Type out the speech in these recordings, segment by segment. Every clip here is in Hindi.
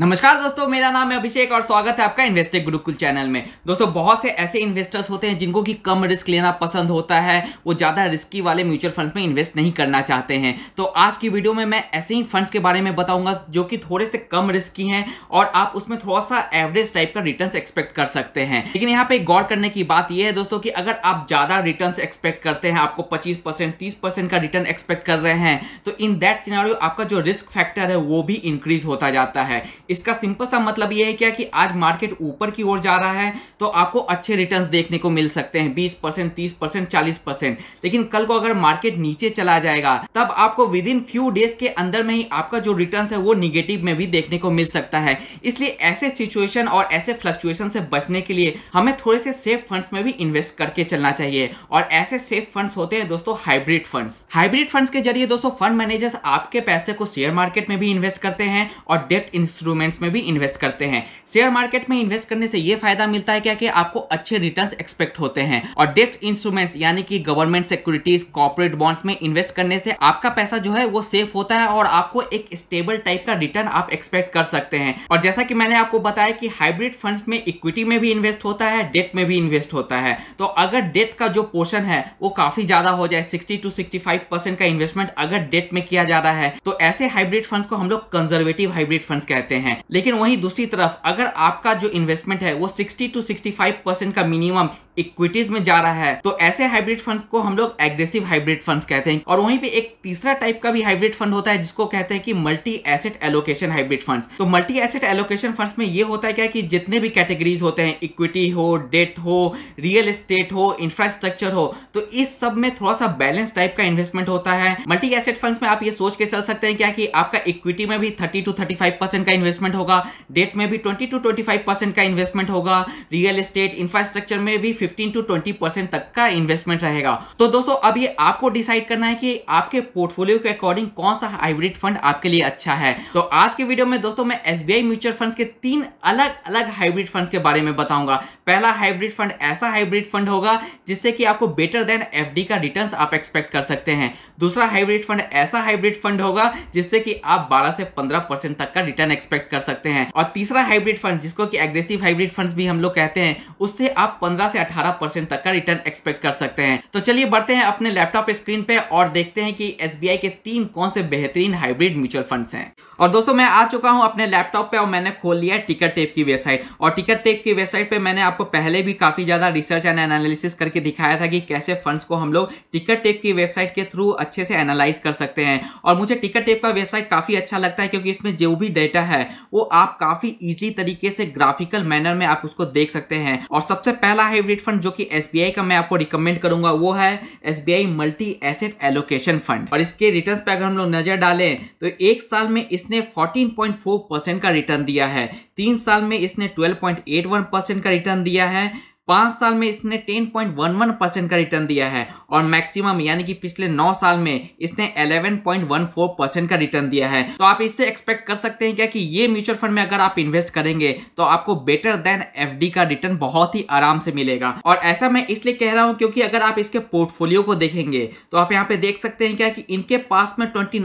नमस्कार दोस्तों मेरा नाम है अभिषेक और स्वागत है आपका इन्वेस्टिंग गुरुकुल चैनल में दोस्तों बहुत से ऐसे इन्वेस्टर्स होते हैं जिनको कि कम रिस्क लेना पसंद होता है वो ज़्यादा रिस्की वाले म्यूचुअल फंड्स में इन्वेस्ट नहीं करना चाहते हैं तो आज की वीडियो में मैं ऐसे ही फंड्स के बारे में बताऊंगा जो कि थोड़े से कम रिस्की हैं और आप उसमें थोड़ा सा एवरेज टाइप का रिटर्न एक्सपेक्ट कर सकते हैं लेकिन यहाँ पे गौर करने की बात यह है दोस्तों कि अगर आप ज़्यादा रिटर्न एक्सपेक्ट करते हैं आपको पच्चीस परसेंट का रिटर्न एक्सपेक्ट कर रहे हैं तो इन दैट सिनारियो आपका जो रिस्क फैक्टर है वो भी इंक्रीज होता जाता है इसका सिंपल सा मतलब यह है क्या कि आज मार्केट ऊपर की ओर जा रहा है तो आपको अच्छे रिटर्न देखने को मिल सकते हैं बीस परसेंट तीस परसेंट चालीस परसेंट लेकिन कल को अगर मार्केट नीचे चला जाएगा तब आपको विद इन फ्यू डेज के अंदर में ही आपका जो रिटर्न है वो निगेटिव में भी देखने को मिल सकता है इसलिए ऐसे सिचुएशन और ऐसे फ्लक्चुएशन से बचने के लिए हमें थोड़े से सेफ फंड में भी इन्वेस्ट करके चलना चाहिए और ऐसे सेफ फंड होते हैं दोस्तों हाइब्रिड फंड हाइब्रिड फंड के जरिए दोस्तों फंड मैनेजर्स आपके पैसे को शेयर मार्केट में भी इन्वेस्ट करते हैं और डेप्ट इंस्ट्रूमेंट सेगमेंट्स में भी इन्वेस्ट करते हैं शेयर मार्केट में इन्वेस्ट करने से ये फायदा मिलता है क्या कि आपको अच्छे रिटर्न एक्सपेक्ट होते हैं और डेथ इंस्ट्रूमेंट्स यानी कि गवर्नमेंट सिक्योरिटीज कॉर्पोरेट बॉन्ड्स में इन्वेस्ट करने से आपका पैसा जो है वो सेफ होता है और आपको एक स्टेबल टाइप का रिटर्न आप एक्सपेक्ट कर सकते हैं और जैसा कि मैंने आपको बताया कि हाइब्रिड फंड्स में इक्विटी में भी इन्वेस्ट होता है डेट में भी इन्वेस्ट होता है तो अगर डेट का जो पोर्शन है वो काफी ज्यादा हो जाए sixty to sixty five percent का इन्वेस्टमेंट अगर डेट में किया जा रहा है तो ऐसे हाइब्रिड फंड्स को हम लोग कंजर्वेटिव हाइब्रिड फंड्स कहते हैं हैं लेकिन वहीं दूसरी तरफ अगर आपका जो इन्वेस्टमेंट है वो 60 टू 65 परसेंट का मिनिमम इक्विटीज में जा रहा है तो ऐसे हाइब्रिड फंड्स को हम लोग एग्रेसिव हाइब्रिड फंड्स कहते हैं और वहीं पे एक तीसरा टाइप का भी हाइब्रिड फंड होता है जिसको कहते हैं कि multi asset allocation hybrid funds तो मल्टी एसेट एलोकेशन फंड्स में ये होता है क्या कि जितने भी कैटेगरीज होते हैं इक्विटी हो डेट हो रियल एस्टेट हो इंफ्रास्ट्रक्चर हो तो इस सब में थोड़ा सा बैलेंस टाइप का इन्वेस्टमेंट होता है मल्टी एसेट फंड्स में आप ये सोच के चल सकते हैं क्या कि आपका इक्विटी में भी थर्टी टू थर्टी का इन्वेस्ट इन्वेस्टमेंट होगा डेट में भी 20 टू 25 परसेंट का इन्वेस्टमेंट होगा रियल एस्टेट इंफ्रास्ट्रक्चर में भी 15 टू 20 परसेंट तक का इन्वेस्टमेंट रहेगा तो दोस्तों अब ये आपको डिसाइड करना है कि आपके पोर्टफोलियो के अकॉर्डिंग कौन सा हाइब्रिड फंड आपके लिए अच्छा है तो आज के वीडियो में दोस्तों मैं एस म्यूचुअल फंड के तीन अलग अलग हाइब्रिड फंड के बारे में बताऊंगा पहला हाइब्रिड फंड ऐसा हाइब्रिड फंड होगा जिससे कि आपको बेटर देन एफ का रिटर्न आप एक्सपेक्ट कर सकते हैं दूसरा हाइब्रिड फंड ऐसा हाइब्रिड फंड होगा जिससे कि आप 12 से 15 परसेंट तक का रिटर्न एक्सपेक्ट एक्सपेक्ट कर सकते हैं और तीसरा हाइब्रिड फंड जिसको कि एग्रेसिव हाइब्रिड फंड्स भी हम लोग कहते हैं उससे आप 15 से 18 परसेंट तक का रिटर्न एक्सपेक्ट कर सकते हैं तो चलिए बढ़ते हैं अपने लैपटॉप स्क्रीन पे और देखते हैं कि एस के तीन कौन से बेहतरीन हाइब्रिड म्यूचुअल फंड हैं और दोस्तों मैं आ चुका हूं अपने लैपटॉप पे और मैंने खोल लिया टिकट टेप की वेबसाइट और टिकट टेप की वेबसाइट पे मैंने आपको पहले भी काफी ज्यादा रिसर्च एंड एनालिसिस करके दिखाया था कि कैसे फंड्स को हम लोग टिकट टेप की वेबसाइट के थ्रू अच्छे से एनालाइज कर सकते हैं और मुझे टिकट टेप का वेबसाइट काफी अच्छा लगता है क्योंकि इसमें जो भी डेटा है वो आप काफी इजिली तरीके से ग्राफिकल मैनर में आप उसको देख सकते हैं और सबसे पहला हाइब्रिड फंड जो कि एस का मैं आपको रिकमेंड करूंगा वो है S multi asset allocation fund और इसके रिटर्न पर अगर हम लोग नजर डालें तो एक साल में इसने फोर्टीन का रिटर्न दिया है तीन साल में इसने ट्वेल्व का रिटर्न दिया है पाँच साल में इसने 10.11 परसेंट का रिटर्न दिया है और मैक्सिमम यानी कि पिछले नौ साल में इसने 11.14 परसेंट का रिटर्न दिया है तो आप इससे एक्सपेक्ट कर सकते हैं क्या कि ये म्यूचुअल फंड में अगर आप इन्वेस्ट करेंगे तो आपको बेटर देन एफ का रिटर्न बहुत ही आराम से मिलेगा और ऐसा मैं इसलिए कह रहा हूँ क्योंकि अगर आप इसके पोर्टफोलियो को देखेंगे तो आप यहाँ पे देख सकते हैं क्या कि इनके पास में ट्वेंटी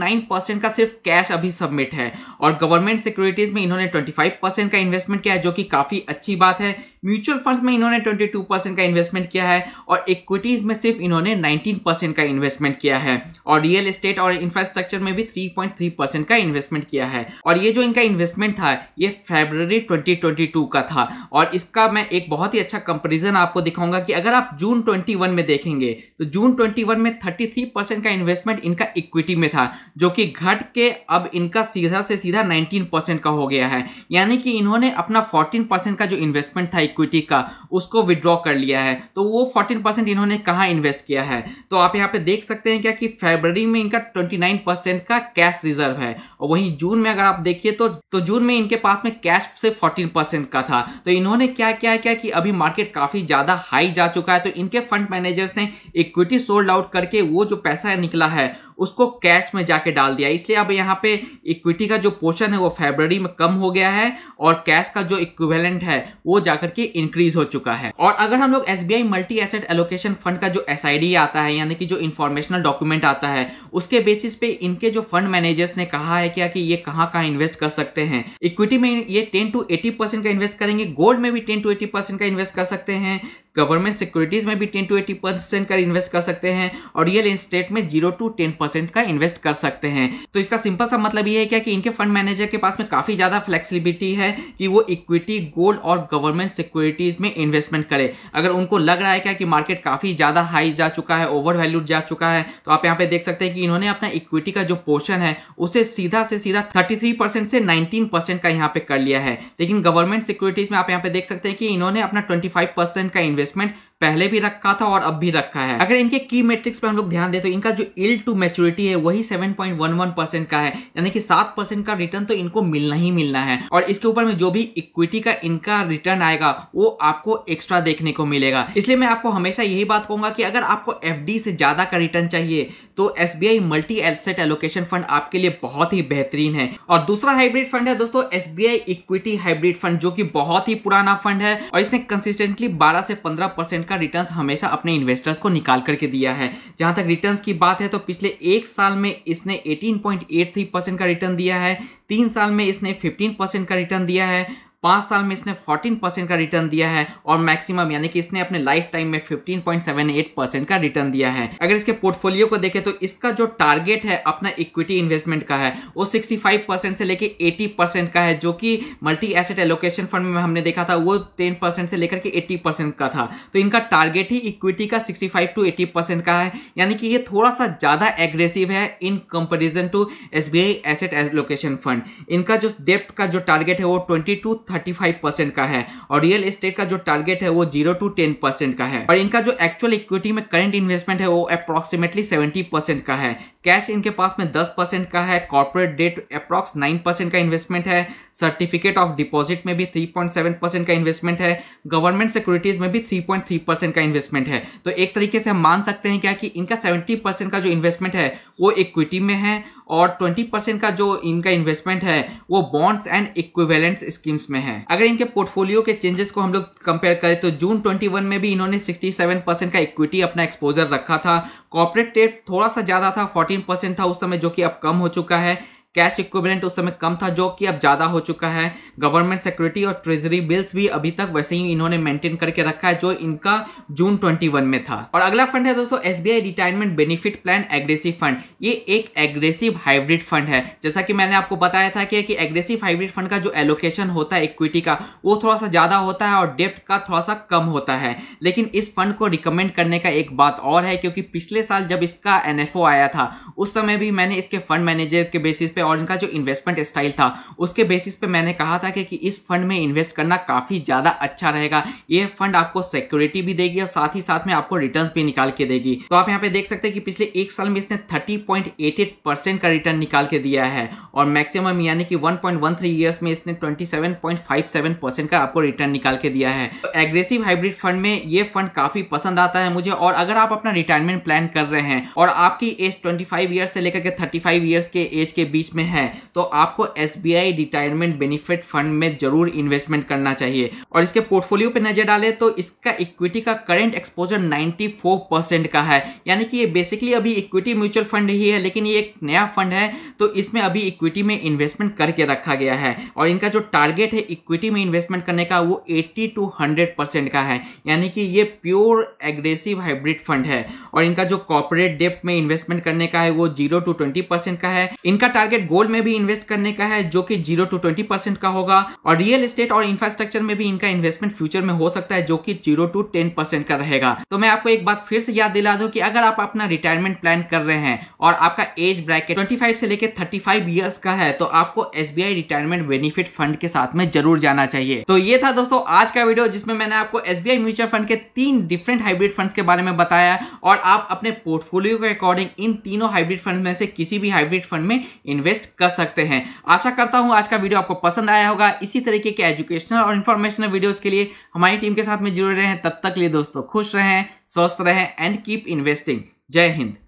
का सिर्फ कैश अभी सबमिट है और गवर्नमेंट सिक्योरिटीज में इन्होंने ट्वेंटी का इन्वेस्टमेंट किया है जो कि काफी अच्छी बात है म्यूचुअल फंड्स में इन्होंने 22 परसेंट का इन्वेस्टमेंट किया है और इक्विटीज में सिर्फ इन्होंने 19 परसेंट का इन्वेस्टमेंट किया है और रियल एस्टेट और इंफ्रास्ट्रक्चर में भी 3.3 परसेंट का इन्वेस्टमेंट किया है और ये जो इनका इन्वेस्टमेंट था ये फेब्रवरी 2022 का था और इसका मैं एक बहुत ही अच्छा कंपेरिजन आपको दिखाऊंगा कि अगर आप जून ट्वेंटी में देखेंगे तो जून ट्वेंटी में थर्टी परसेंट का इन्वेस्टमेंट इनका इक्विटी में था जो कि घट के अब इनका सीधा से सीधा नाइनटीन परसेंट का हो गया है यानी कि इन्होंने अपना फोर्टीन परसेंट का जो इन्वेस्टमेंट था इक्विटी का उसको विड्रॉ कर लिया है तो वो फोर्टीन परसेंट इन्होंने कहाँ इन्वेस्ट किया है तो आप यहाँ पे देख सकते हैं क्या कि फेबररी में इनका ट्वेंटी परसेंट का कैश रिजर्व है और वहीं जून में अगर आप देखिए तो, तो जून में इनके पास में कैश से फोर्टीन परसेंट का था तो इन्होंने क्या क्या क्या कि अभी मार्केट काफ़ी ज़्यादा हाई जा चुका है तो इनके फंड मैनेजर्स ने इक्विटी सोल्ड आउट करके वो जो पैसा निकला है उसको कैश में जाके डाल दिया इसलिए अब यहाँ पे इक्विटी का जो पोर्शन है वो फेबररी में कम हो गया है और कैश का जो इक्विवेलेंट है वो जाकर के इंक्रीज हो चुका है और अगर हम लोग S multi asset allocation fund का जो एस आता है यानी कि जो इन्फॉर्मेशनल डॉक्यूमेंट आता है उसके बेसिस पे इनके जो फंड मैनेजर्स ने कहा है क्या कि ये कहाँ कहाँ इन्वेस्ट कर सकते हैं इक्विटी में ये टेन टू एटी परसेंट का इन्वेस्ट करेंगे गोल्ड में भी टेन टू एटी परसेंट का इन्वेस्ट कर सकते हैं गवर्नमेंट सिक्योरिटीज में भी टेन टू एटी परसेंट का इन्वेस्ट कर सकते हैं और रियल इस्टेट में जीरो टू टेन परसेंट का इन्वेस्ट कर सकते हैं तो इसका सिंपल सा मतलब ये है क्या कि इनके फंड मैनेजर के पास में काफ़ी ज़्यादा फ्लेक्सिबिलिटी है कि वो इक्विटी गोल्ड और गवर्नमेंट सिक्योरिटीज़ में इन्वेस्टमेंट करे अगर उनको लग रहा है क्या कि मार्केट काफ़ी ज़्यादा हाई जा चुका है ओवर वैल्यूड जा चुका है तो आप यहाँ पे देख सकते हैं कि इन्होंने अपना इक्विटी का जो पोर्शन है उसे सीधा से सीधा थर्टी से नाइनटीन का यहाँ पे कर लिया है लेकिन गवर्नमेंट सिक्योरिटीज़ में आप यहाँ पे देख सकते हैं कि इन्होंने अपना ट्वेंटी का इन्वेस्टमेंट पहले भी रखा था और अब भी रखा है अगर इनके की मेट्रिक्स पर हम लोग ध्यान दें तो इनका जो इल टू मेच्योरिटी है वही 7.11 परसेंट का है यानी कि 7 परसेंट का रिटर्न तो इनको मिलना ही मिलना है और इसके ऊपर में जो भी इक्विटी का इनका रिटर्न आएगा वो आपको एक्स्ट्रा देखने को मिलेगा इसलिए मैं आपको हमेशा यही बात कहूंगा कि अगर आपको एफ से ज्यादा का रिटर्न चाहिए तो S multi asset allocation fund आपके लिए बहुत ही बेहतरीन है और दूसरा हाइब्रिड फंड है दोस्तों एस इक्विटी हाइब्रिड फंड जो कि बहुत ही पुराना फंड है और इसने कंसिस्टेंटली 12 से 15 परसेंट का रिटर्न हमेशा अपने इन्वेस्टर्स को निकाल करके दिया है जहाँ तक रिटर्न की बात है तो पिछले एक साल में इसने एटीन परसेंट का रिटर्न दिया है तीन साल में इसने फिफ्टीन परसेंट का रिटर्न दिया है पाँच साल में इसने 14 परसेंट का रिटर्न दिया है और मैक्सिमम यानी कि इसने अपने लाइफ टाइम में 15.78 परसेंट का रिटर्न दिया है अगर इसके पोर्टफोलियो को देखें तो इसका जो टारगेट है अपना इक्विटी इन्वेस्टमेंट का है वो 65 परसेंट से लेकर 80 परसेंट का है जो कि मल्टी एसेट एलोकेशन फंड में हमने देखा था वो टेन परसेंट से लेकर के एट्टी परसेंट का था तो इनका टारगेट ही इक्विटी का फाइव टू एट्टी परसेंट का है यानी कि ये थोड़ा सा ज़्यादा एग्रेसिव है in comparison to S asset allocation fund इनका जो डेप्ट का जो टारगेट है वो ट्वेंटी थर्टी फाइव परसेंट का है और रियल एस्टेट का जो टारगेट है वो जीरो टू टेन परसेंट का है और इनका जो एक्चुअल इक्विटी में करंट इन्वेस्टमेंट है वो अप्रोक्सीमेटली सेवेंटी परसेंट का है कैश इनके पास में दस परसेंट का है corporate debt approx nine percent का इन्वेस्टमेंट है सर्टिफिकेट ऑफ डिपॉजिट में भी थ्री पॉइंट सेवन परसेंट का इन्वेस्टमेंट है गवर्नमेंट सिक्योरिटीज में भी थ्री पॉइंट थ्री परसेंट का इन्वेस्टमेंट है तो एक तरीके से हम मान सकते हैं क्या कि इनका सेवेंटी परसेंट का जो इन्वेस्टमेंट है वो इक्विटी में है और 20 परसेंट का जो इनका इन्वेस्टमेंट है वो बॉन्ड्स एंड इक्विवेलेंस स्कीम्स में है अगर इनके पोर्टफोलियो के चेंजेस को हम लोग कंपेयर करें तो जून 21 में भी इन्होंने 67 परसेंट का इक्विटी अपना एक्सपोजर रखा था कॉपरेट डेट थोड़ा सा ज़्यादा था 14 परसेंट था उस समय जो कि अब कम हो चुका है कैश इक्विवेलेंट उस समय कम था जो कि अब ज़्यादा हो चुका है गवर्नमेंट सिक्योरिटी और ट्रेजरी बिल्स भी अभी तक वैसे ही इन्होंने मेंटेन करके रखा है जो इनका जून 21 में था और अगला फंड है दोस्तों S retirement benefit plan aggressive fund ये एक एग्रेसिव हाइब्रिड फंड है जैसा कि मैंने आपको बताया था कि, कि एग्रेसिव हाइब्रिड फंड का जो एलोकेशन होता है इक्विटी का वो थोड़ा सा ज़्यादा होता है और डेप्ट का थोड़ा सा कम होता है लेकिन इस फंड को रिकमेंड करने का एक बात और है क्योंकि पिछले साल जब इसका एन आया था उस समय भी मैंने इसके फंड मैनेजर के बेसिस पे और इनका जो इन्वेस्टमेंट स्टाइल था उसके बेसिस पे मैंने कहा था कि, कि इस फंड में इन्वेस्ट करना काफ़ी ज़्यादा अच्छा रहेगा ये फंड आपको सिक्योरिटी भी देगी और साथ ही साथ में आपको रिटर्न भी निकाल के देगी तो आप यहाँ पे देख सकते हैं कि पिछले एक साल में इसने थर्टी का रिटर्न निकाल के दिया है और मैक्सिमम यानी कि वन पॉइंट में इसने ट्वेंटी का आपको रिटर्न निकाल के दिया है तो एग्रेसिव हाइब्रिड फंड में ये फंड काफ़ी पसंद आता है मुझे और अगर आप अपना रिटायरमेंट प्लान कर रहे हैं और आपकी एज 25 इयर्स से लेकर के 35 इयर्स के एज के बीच इसमें है तो आपको एस रिटायरमेंट बेनिफिट फंड में जरूर इन्वेस्टमेंट करना चाहिए और इसके पोर्टफोलियो पे नजर डालें तो इसका इक्विटी का करेंट एक्सपोजर 94 परसेंट का है यानी कि ये बेसिकली अभी इक्विटी म्यूचुअल फंड ही है लेकिन ये एक नया फंड है तो इसमें अभी इक्विटी में इन्वेस्टमेंट करके रखा गया है और इनका जो टारगेट है इक्विटी में इन्वेस्टमेंट करने का वो एट्टी टू हंड्रेड परसेंट का है यानी कि ये प्योर एग्रेसिव हाइब्रिड फंड है और इनका जो कॉर्पोरेट डेप में इन्वेस्टमेंट करने का है वो जीरो टू ट्वेंटी परसेंट का है इनका टारगेट मार्केट गोल्ड में भी इन्वेस्ट करने का है जो कि जीरो टू ट्वेंटी परसेंट का होगा और रियल एस्टेट और इंफ्रास्ट्रक्चर में भी इनका इन्वेस्टमेंट फ्यूचर में हो सकता है जो कि जीरो टू टेन परसेंट का रहेगा तो मैं आपको एक बात फिर से याद दिला दूं कि अगर आप अपना रिटायरमेंट प्लान कर रहे हैं और आपका एज ब्रैकेट ट्वेंटी से लेकर थर्टी फाइव का है तो आपको एस रिटायरमेंट बेनिफिट फंड के साथ में जरूर जाना चाहिए तो ये था दोस्तों आज का वीडियो जिसमें मैंने आपको एस म्यूचुअल फंड के तीन डिफरेंट हाइब्रिड फंड के बारे में बताया और आप अपने पोर्टफोलियो के अकॉर्डिंग इन तीनों हाइब्रिड फंड में से किसी भी हाइब्रिड फंड में इन्वेस्ट इन्वेस्ट कर सकते हैं आशा करता हूं आज का वीडियो आपको पसंद आया होगा इसी तरीके के एजुकेशनल और इन्फॉर्मेशनल वीडियोज़ के लिए हमारी टीम के साथ में जुड़े रहें तब तक लिए दोस्तों खुश रहें स्वस्थ रहें एंड कीप इन्वेस्टिंग जय हिंद